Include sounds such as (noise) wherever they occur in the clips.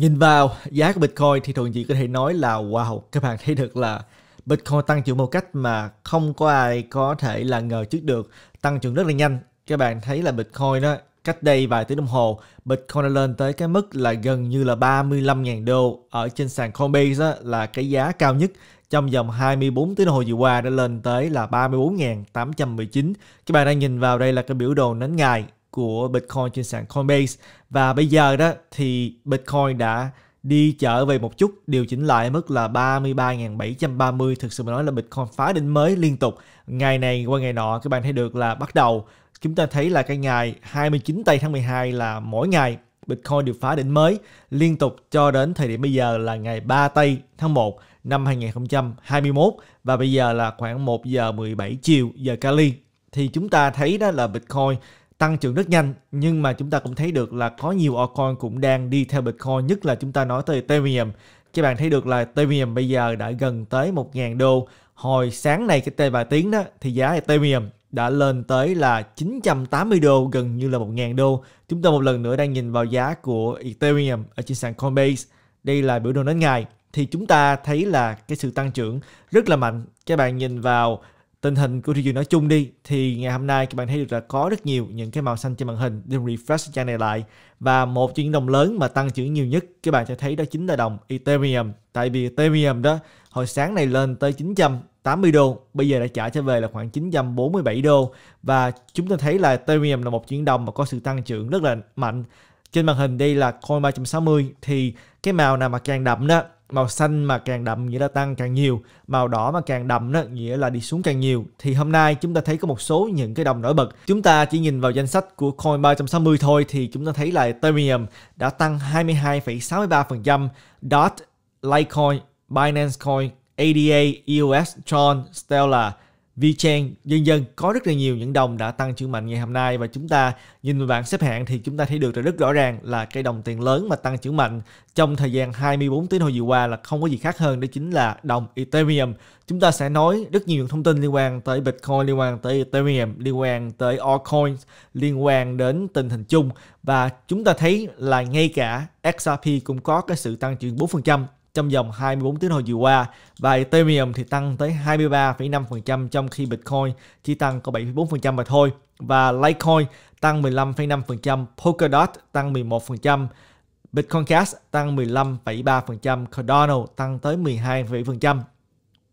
Nhìn vào giá của Bitcoin thì Thuận chỉ có thể nói là wow, các bạn thấy được là Bitcoin tăng trưởng một cách mà không có ai có thể là ngờ trước được, tăng trưởng rất là nhanh. Các bạn thấy là Bitcoin đó, cách đây vài tiếng đồng hồ, Bitcoin đã lên tới cái mức là gần như là 35.000 đô ở trên sàn Coinbase đó, là cái giá cao nhất trong vòng 24 tiếng đồng hồ vừa qua đã lên tới là 34.819. Các bạn đang nhìn vào đây là cái biểu đồ nến ngày của Bitcoin trên sàn Coinbase và bây giờ đó thì Bitcoin đã đi trở về một chút điều chỉnh lại mức là 33.730 thực sự mà nói là Bitcoin phá đỉnh mới liên tục ngày này qua ngày nọ các bạn thấy được là bắt đầu chúng ta thấy là cái ngày 29 tây tháng 12 là mỗi ngày Bitcoin được phá đỉnh mới liên tục cho đến thời điểm bây giờ là ngày 3 tây tháng 1 năm 2021 và bây giờ là khoảng 1 giờ 17 chiều giờ Cali thì chúng ta thấy đó là Bitcoin tăng trưởng rất nhanh nhưng mà chúng ta cũng thấy được là có nhiều altcoin cũng đang đi theo Bitcoin nhất là chúng ta nói tới Ethereum các bạn thấy được là Ethereum bây giờ đã gần tới 1.000 đô hồi sáng nay cái tê vài tiếng đó thì giá Ethereum đã lên tới là 980 đô gần như là 1.000 đô chúng ta một lần nữa đang nhìn vào giá của Ethereum ở trên sàn Coinbase đây là biểu đồ đến ngày thì chúng ta thấy là cái sự tăng trưởng rất là mạnh các bạn nhìn vào tình hình của thị trường nói chung đi thì ngày hôm nay các bạn thấy được là có rất nhiều những cái màu xanh trên màn hình đi refresh trang này lại và một chuyển những đồng lớn mà tăng trưởng nhiều nhất các bạn sẽ thấy đó chính là đồng Ethereum tại vì Ethereum đó hồi sáng này lên tới 980 đô bây giờ đã trả trở về là khoảng 947 đô và chúng ta thấy là Ethereum là một chuyển đồng mà có sự tăng trưởng rất là mạnh trên màn hình đây là coin 360 thì cái màu nào mà càng đậm đó màu xanh mà càng đậm nghĩa là tăng càng nhiều màu đỏ mà càng đậm đó nghĩa là đi xuống càng nhiều thì hôm nay chúng ta thấy có một số những cái đồng nổi bật chúng ta chỉ nhìn vào danh sách của coin 360 thôi thì chúng ta thấy là Ethereum đã tăng 22,63% DOT Litecoin Binance Coin ADA EOS Tron Stellar VChain, dân dân có rất là nhiều những đồng đã tăng trưởng mạnh ngày hôm nay và chúng ta nhìn bảng xếp hạng thì chúng ta thấy được là rất rõ ràng là cái đồng tiền lớn mà tăng trưởng mạnh trong thời gian 24 tiếng hồi vừa qua là không có gì khác hơn đó chính là đồng Ethereum. Chúng ta sẽ nói rất nhiều những thông tin liên quan tới Bitcoin, liên quan tới Ethereum, liên quan tới altcoin, liên quan đến tình hình chung và chúng ta thấy là ngay cả XRP cũng có cái sự tăng trưởng 4% trong vòng 24 tiếng hồi vừa qua và Ethereum thì tăng tới 23,5% trong khi Bitcoin chỉ tăng có 7,4% mà thôi và Litecoin tăng 15,5%, Polkadot tăng 11%, Bitcoin Cash tăng 15,3%, Cardano tăng tới 12,7%,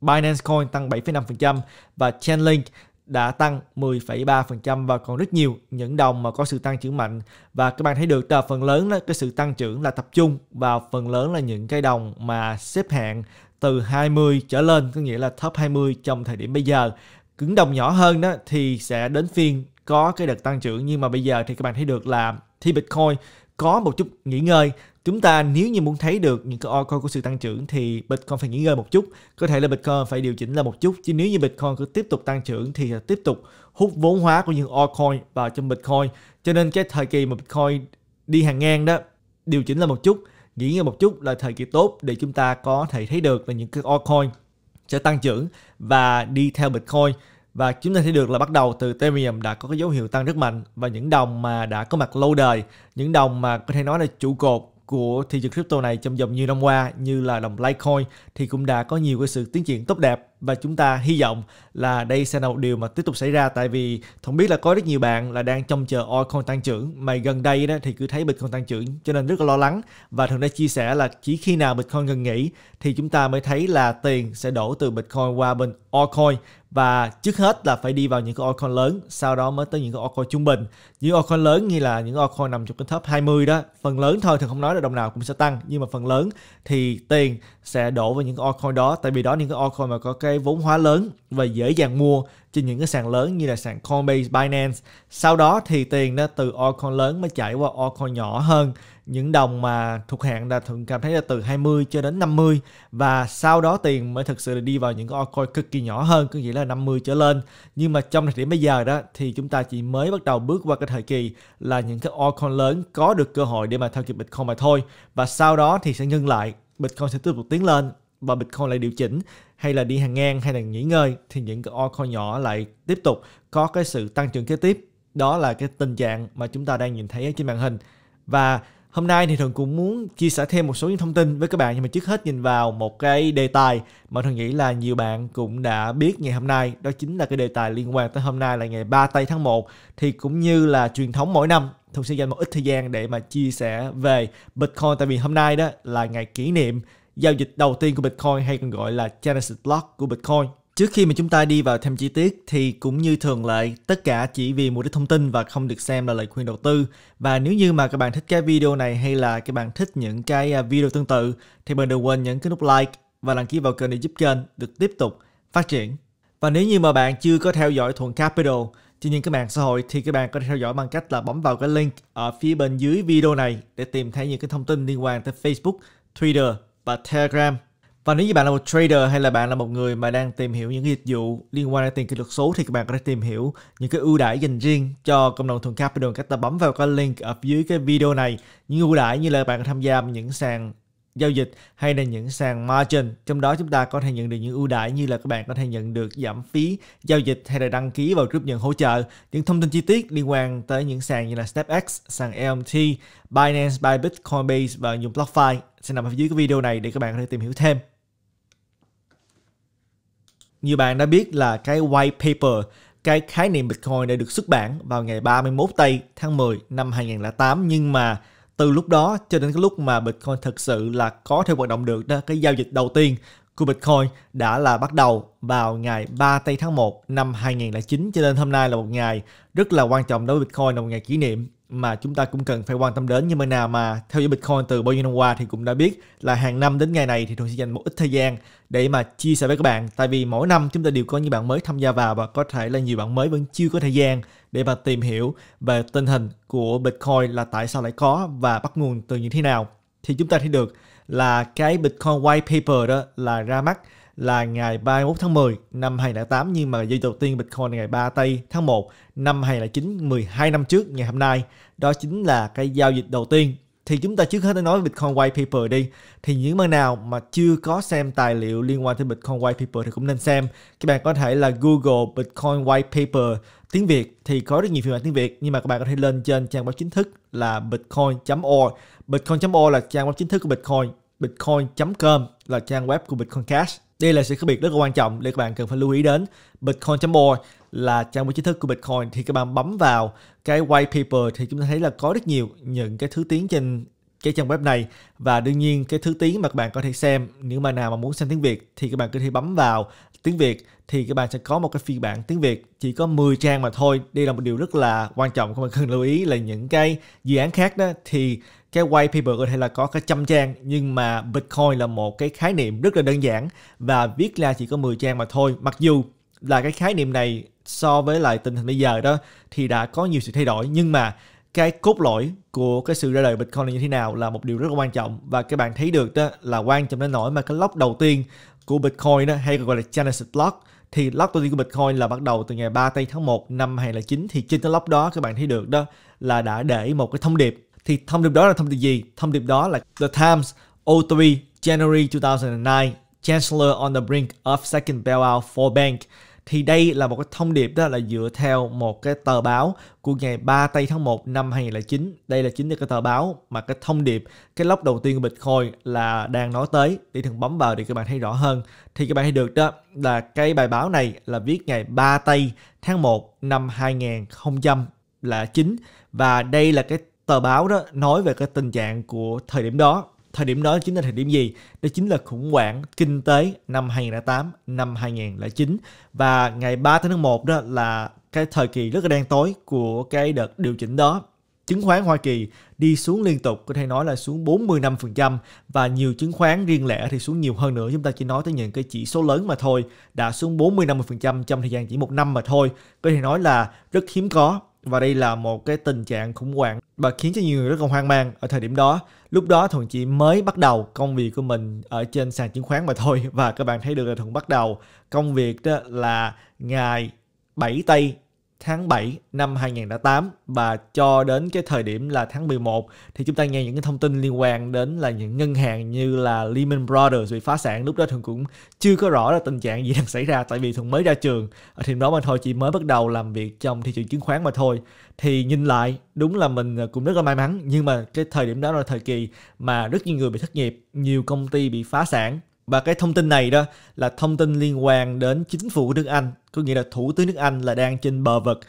Binance Coin tăng 7,5% và Chainlink đã tăng 10,3% và còn rất nhiều những đồng mà có sự tăng trưởng mạnh và các bạn thấy được là phần lớn đó cái sự tăng trưởng là tập trung vào phần lớn là những cái đồng mà xếp hạng từ 20 trở lên có nghĩa là top 20 trong thời điểm bây giờ cứng đồng nhỏ hơn đó thì sẽ đến phiên có cái đợt tăng trưởng nhưng mà bây giờ thì các bạn thấy được là thì Bitcoin có một chút nghỉ ngơi chúng ta nếu như muốn thấy được những cái order của sự tăng trưởng thì Bitcoin phải nghỉ ngơi một chút có thể là Bitcoin phải điều chỉnh là một chút chứ nếu như Bitcoin cứ tiếp tục tăng trưởng thì tiếp tục hút vốn hóa của những altcoin vào trong Bitcoin cho nên cái thời kỳ mà Bitcoin đi hàng ngang đó điều chỉnh là một chút nghỉ ngơi một chút là thời kỳ tốt để chúng ta có thể thấy được là những cái altcoin sẽ tăng trưởng và đi theo Bitcoin và chúng ta thấy được là bắt đầu từ Ethereum đã có cái dấu hiệu tăng rất mạnh và những đồng mà đã có mặt lâu đời, những đồng mà có thể nói là trụ cột của thị trường crypto này trong vòng nhiều năm qua như là đồng Litecoin thì cũng đã có nhiều cái sự tiến triển tốt đẹp và chúng ta hy vọng là đây sẽ là một điều mà tiếp tục xảy ra tại vì không biết là có rất nhiều bạn là đang trông chờ altcoin tăng trưởng mà gần đây đó thì cứ thấy Bitcoin tăng trưởng cho nên rất là lo lắng và thường đã chia sẻ là chỉ khi nào Bitcoin ngừng nghỉ thì chúng ta mới thấy là tiền sẽ đổ từ Bitcoin qua bên altcoin và trước hết là phải đi vào những cái altcoin lớn sau đó mới tới những cái altcoin trung bình những altcoin lớn như là những altcoin nằm trong cái top 20 đó phần lớn thôi thì không nói là đồng nào cũng sẽ tăng nhưng mà phần lớn thì tiền sẽ đổ vào những cái altcoin đó tại vì đó những cái altcoin mà có cái cái vốn hóa lớn và dễ dàng mua trên những cái sàn lớn như là sàn Coinbase, Binance. Sau đó thì tiền nó từ altcoin lớn mới chảy qua altcoin nhỏ hơn những đồng mà thuộc hạng là thường cảm thấy là từ 20 cho đến 50 và sau đó tiền mới thực sự đi vào những cái altcoin cực kỳ nhỏ hơn có nghĩa là 50 trở lên nhưng mà trong thời điểm bây giờ đó thì chúng ta chỉ mới bắt đầu bước qua cái thời kỳ là những cái altcoin lớn có được cơ hội để mà theo kịp Bitcoin mà thôi và sau đó thì sẽ ngưng lại Bitcoin sẽ tiếp tục tiến lên và Bitcoin lại điều chỉnh hay là đi hàng ngang hay là nghỉ ngơi thì những cái altcoin nhỏ lại tiếp tục có cái sự tăng trưởng kế tiếp. Đó là cái tình trạng mà chúng ta đang nhìn thấy trên màn hình. Và hôm nay thì thường cũng muốn chia sẻ thêm một số những thông tin với các bạn nhưng mà trước hết nhìn vào một cái đề tài mà thường nghĩ là nhiều bạn cũng đã biết ngày hôm nay đó chính là cái đề tài liên quan tới hôm nay là ngày 3 tây tháng 1 thì cũng như là truyền thống mỗi năm thường sẽ dành một ít thời gian để mà chia sẻ về Bitcoin tại vì hôm nay đó là ngày kỷ niệm giao dịch đầu tiên của Bitcoin hay còn gọi là Genesis Block của Bitcoin. Trước khi mà chúng ta đi vào thêm chi tiết thì cũng như thường lệ, tất cả chỉ vì mục đích thông tin và không được xem là lời khuyên đầu tư. Và nếu như mà các bạn thích cái video này hay là các bạn thích những cái à, video tương tự thì bạn đừng quên nhấn cái nút like và đăng ký vào kênh để giúp kênh được tiếp tục phát triển. Và nếu như mà bạn chưa có theo dõi Thuận Capital trên những cái mạng xã hội thì các bạn có thể theo dõi bằng cách là bấm vào cái link ở phía bên dưới video này để tìm thấy những cái thông tin liên quan tới Facebook, Twitter và Telegram. Và nếu như bạn là một trader hay là bạn là một người mà đang tìm hiểu những dịch vụ liên quan đến tiền kỹ thuật số thì các bạn có thể tìm hiểu những cái ưu đãi dành riêng cho cộng đồng thuần capital. Các ta bấm vào cái link ở dưới cái video này. Những ưu đãi như là bạn tham gia những sàn giao dịch hay là những sàn margin trong đó chúng ta có thể nhận được những ưu đãi như là các bạn có thể nhận được giảm phí giao dịch hay là đăng ký vào group nhận hỗ trợ những thông tin chi tiết liên quan tới những sàn như là StepX, sàn LMT, Binance, Bitcoin Base và ứng dụng BlockFi sẽ nằm ở dưới cái video này để các bạn có thể tìm hiểu thêm như bạn đã biết là cái white paper cái khái niệm Bitcoin đã được xuất bản vào ngày 31 tây tháng 10 năm 2008 nhưng mà từ lúc đó cho đến cái lúc mà Bitcoin thực sự là có thể hoạt động được đó, cái giao dịch đầu tiên của Bitcoin đã là bắt đầu vào ngày 3 tây tháng 1 năm 2009 cho nên hôm nay là một ngày rất là quan trọng đối với Bitcoin là một ngày kỷ niệm mà chúng ta cũng cần phải quan tâm đến nhưng mà nào mà theo dõi Bitcoin từ bao nhiêu năm qua thì cũng đã biết là hàng năm đến ngày này thì thường sẽ dành một ít thời gian để mà chia sẻ với các bạn tại vì mỗi năm chúng ta đều có những bạn mới tham gia vào và có thể là nhiều bạn mới vẫn chưa có thời gian để mà tìm hiểu về tình hình của Bitcoin là tại sao lại có và bắt nguồn từ như thế nào. Thì chúng ta thấy được là cái Bitcoin White Paper đó là ra mắt là ngày 31 tháng 10 năm 2008 nhưng mà giao đầu tiên Bitcoin ngày 3 tây tháng 1 năm 2009 12 năm trước ngày hôm nay đó chính là cái giao dịch đầu tiên thì chúng ta trước hết nói Bitcoin White Paper đi thì những bạn nào mà chưa có xem tài liệu liên quan tới Bitcoin White Paper thì cũng nên xem các bạn có thể là Google Bitcoin White Paper tiếng Việt thì có rất nhiều phiên bản tiếng Việt nhưng mà các bạn có thể lên trên trang web chính thức là bitcoin.org bitcoin.org là trang web chính thức của Bitcoin bitcoin.com là trang web của Bitcoin Cash đây là sự khác biệt rất là quan trọng để các bạn cần phải lưu ý đến bitcoin.org là trang web chính thức của Bitcoin thì các bạn bấm vào cái white paper thì chúng ta thấy là có rất nhiều những cái thứ tiếng trên cái trang web này và đương nhiên cái thứ tiếng mà các bạn có thể xem nếu mà nào mà muốn xem tiếng Việt thì các bạn có thể bấm vào tiếng Việt thì các bạn sẽ có một cái phiên bản tiếng Việt chỉ có 10 trang mà thôi đây là một điều rất là quan trọng các cần (laughs) lưu ý là những cái dự án khác đó thì cái white paper có thể là có cả trăm trang nhưng mà Bitcoin là một cái khái niệm rất là đơn giản và viết ra chỉ có 10 trang mà thôi mặc dù là cái khái niệm này so với lại tình hình bây giờ đó thì đã có nhiều sự thay đổi nhưng mà cái cốt lõi của cái sự ra đời Bitcoin là như thế nào là một điều rất là quan trọng và các bạn thấy được đó là quan trọng đến nỗi mà cái lock đầu tiên của Bitcoin đó, hay gọi là Genesis Lock thì lock đầu tiên của Bitcoin là bắt đầu từ ngày 3 tây tháng 1 năm 2009 thì trên cái lock đó các bạn thấy được đó là đã để một cái thông điệp thì thông điệp đó là thông điệp gì? Thông điệp đó là The Times 03 January 2009 Chancellor on the brink of second bailout for bank thì đây là một cái thông điệp đó là dựa theo một cái tờ báo của ngày 3 tây tháng 1 năm 2009. Đây là chính là cái tờ báo mà cái thông điệp, cái lốc đầu tiên của Bitcoin là đang nói tới. Thì thường bấm vào để các bạn thấy rõ hơn. Thì các bạn thấy được đó là cái bài báo này là viết ngày 3 tây tháng 1 năm 2009 và đây là cái tờ báo đó nói về cái tình trạng của thời điểm đó Thời điểm đó chính là thời điểm gì? Đó chính là khủng hoảng kinh tế năm 2008, năm 2009 và ngày 3 tháng 1 đó là cái thời kỳ rất là đen tối của cái đợt điều chỉnh đó chứng khoán Hoa Kỳ đi xuống liên tục, có thể nói là xuống 45% và nhiều chứng khoán riêng lẻ thì xuống nhiều hơn nữa. Chúng ta chỉ nói tới những cái chỉ số lớn mà thôi, đã xuống 40-50% trong thời gian chỉ một năm mà thôi. Có thể nói là rất hiếm có và đây là một cái tình trạng khủng hoảng và khiến cho nhiều người rất là hoang mang ở thời điểm đó lúc đó thuận chỉ mới bắt đầu công việc của mình ở trên sàn chứng khoán mà thôi và các bạn thấy được là thuận bắt đầu công việc đó là ngày bảy tây tháng 7 năm 2008 và cho đến cái thời điểm là tháng 11 thì chúng ta nghe những cái thông tin liên quan đến là những ngân hàng như là Lehman Brothers bị phá sản lúc đó thường cũng chưa có rõ là tình trạng gì đang xảy ra tại vì thường mới ra trường ở thì đó mà thôi chỉ mới bắt đầu làm việc trong thị trường chứng khoán mà thôi thì nhìn lại đúng là mình cũng rất là may mắn nhưng mà cái thời điểm đó là thời kỳ mà rất nhiều người bị thất nghiệp nhiều công ty bị phá sản và cái thông tin này đó là thông tin liên quan đến chính phủ nước Anh có nghĩa là thủ tướng nước Anh là đang trên bờ vực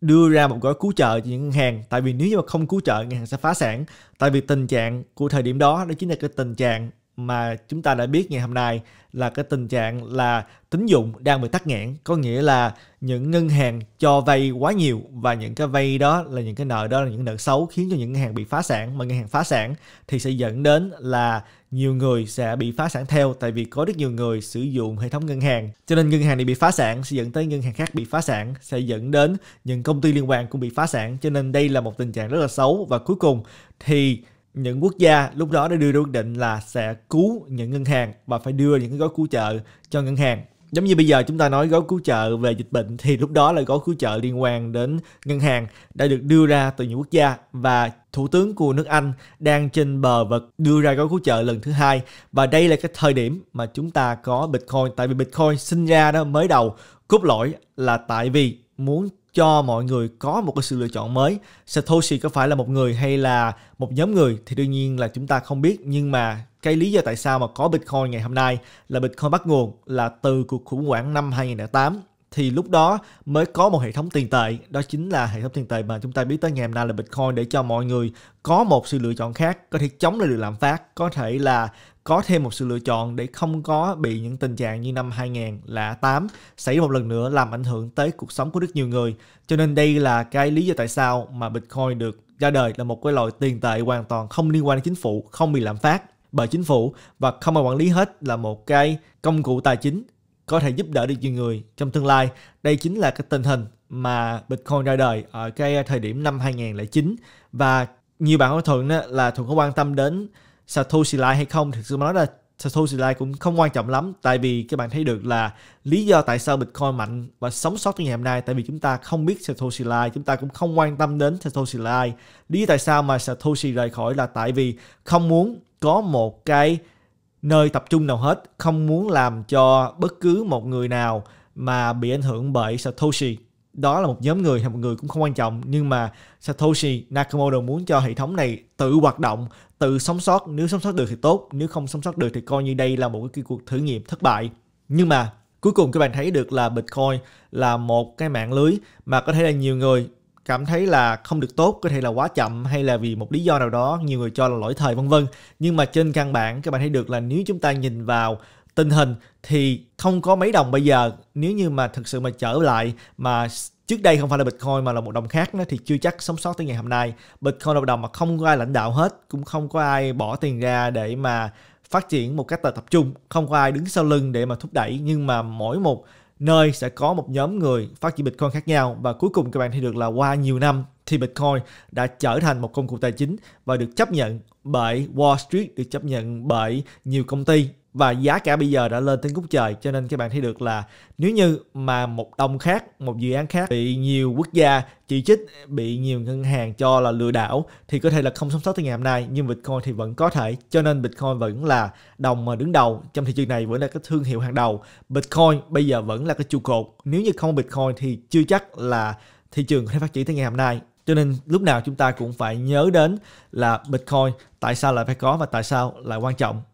đưa ra một gói cứu trợ cho những ngân hàng tại vì nếu như mà không cứu trợ ngân hàng sẽ phá sản tại vì tình trạng của thời điểm đó đó chính là cái tình trạng mà chúng ta đã biết ngày hôm nay là cái tình trạng là tín dụng đang bị tắc nghẽn có nghĩa là những ngân hàng cho vay quá nhiều và những cái vay đó là những cái nợ đó là những nợ xấu khiến cho những ngân hàng bị phá sản mà ngân hàng phá sản thì sẽ dẫn đến là nhiều người sẽ bị phá sản theo tại vì có rất nhiều người sử dụng hệ thống ngân hàng cho nên ngân hàng này bị phá sản sẽ dẫn tới ngân hàng khác bị phá sản sẽ dẫn đến những công ty liên quan cũng bị phá sản cho nên đây là một tình trạng rất là xấu và cuối cùng thì những quốc gia lúc đó đã đưa ra quyết định là sẽ cứu những ngân hàng và phải đưa những cái gói cứu trợ cho ngân hàng giống như bây giờ chúng ta nói gói cứu trợ về dịch bệnh thì lúc đó là gói cứu trợ liên quan đến ngân hàng đã được đưa ra từ những quốc gia và thủ tướng của nước Anh đang trên bờ vực đưa ra gói cứu trợ lần thứ hai và đây là cái thời điểm mà chúng ta có Bitcoin tại vì Bitcoin sinh ra đó mới đầu cốt lõi là tại vì muốn cho mọi người có một cái sự lựa chọn mới. Satoshi có phải là một người hay là một nhóm người thì đương nhiên là chúng ta không biết nhưng mà cái lý do tại sao mà có Bitcoin ngày hôm nay là Bitcoin bắt nguồn là từ cuộc khủng hoảng năm 2008 thì lúc đó mới có một hệ thống tiền tệ đó chính là hệ thống tiền tệ mà chúng ta biết tới ngày hôm nay là bitcoin để cho mọi người có một sự lựa chọn khác có thể chống lại được lạm phát có thể là có thêm một sự lựa chọn để không có bị những tình trạng như năm 2008 xảy ra một lần nữa làm ảnh hưởng tới cuộc sống của rất nhiều người. Cho nên đây là cái lý do tại sao mà Bitcoin được ra đời là một cái loại tiền tệ hoàn toàn không liên quan đến chính phủ, không bị lạm phát bởi chính phủ và không ai quản lý hết là một cái công cụ tài chính có thể giúp đỡ được nhiều người trong tương lai. Đây chính là cái tình hình mà Bitcoin ra đời ở cái thời điểm năm 2009 và nhiều bạn hỏi Thuận là Thuận có quan tâm đến Satoshi Lai hay không thực sự mà nói là Satoshi Lai cũng không quan trọng lắm tại vì các bạn thấy được là lý do tại sao Bitcoin mạnh và sống sót tới ngày hôm nay tại vì chúng ta không biết Satoshi Lai chúng ta cũng không quan tâm đến Satoshi Lai lý do tại sao mà Satoshi rời khỏi là tại vì không muốn có một cái nơi tập trung nào hết, không muốn làm cho bất cứ một người nào mà bị ảnh hưởng bởi Satoshi. Đó là một nhóm người hay một người cũng không quan trọng, nhưng mà Satoshi Nakamoto muốn cho hệ thống này tự hoạt động, tự sống sót, nếu sống sót được thì tốt, nếu không sống sót được thì coi như đây là một cái cuộc thử nghiệm thất bại. Nhưng mà cuối cùng các bạn thấy được là Bitcoin là một cái mạng lưới mà có thể là nhiều người cảm thấy là không được tốt có thể là quá chậm hay là vì một lý do nào đó nhiều người cho là lỗi thời vân vân nhưng mà trên căn bản các bạn thấy được là nếu chúng ta nhìn vào tình hình thì không có mấy đồng bây giờ nếu như mà thực sự mà trở lại mà trước đây không phải là Bitcoin mà là một đồng khác nó thì chưa chắc sống sót tới ngày hôm nay. Bitcoin là một đồng mà không có ai lãnh đạo hết, cũng không có ai bỏ tiền ra để mà phát triển một cách là tập trung, không có ai đứng sau lưng để mà thúc đẩy nhưng mà mỗi một nơi sẽ có một nhóm người phát triển Bitcoin khác nhau và cuối cùng các bạn thấy được là qua nhiều năm thì Bitcoin đã trở thành một công cụ tài chính và được chấp nhận bởi Wall Street, được chấp nhận bởi nhiều công ty và giá cả bây giờ đã lên tới ngút trời cho nên các bạn thấy được là nếu như mà một đồng khác một dự án khác bị nhiều quốc gia chỉ trích bị nhiều ngân hàng cho là lừa đảo thì có thể là không sống sót từ ngày hôm nay nhưng Bitcoin thì vẫn có thể cho nên Bitcoin vẫn là đồng mà đứng đầu trong thị trường này vẫn là cái thương hiệu hàng đầu Bitcoin bây giờ vẫn là cái trụ cột nếu như không Bitcoin thì chưa chắc là thị trường có thể phát triển tới ngày hôm nay cho nên lúc nào chúng ta cũng phải nhớ đến là Bitcoin tại sao lại phải có và tại sao lại quan trọng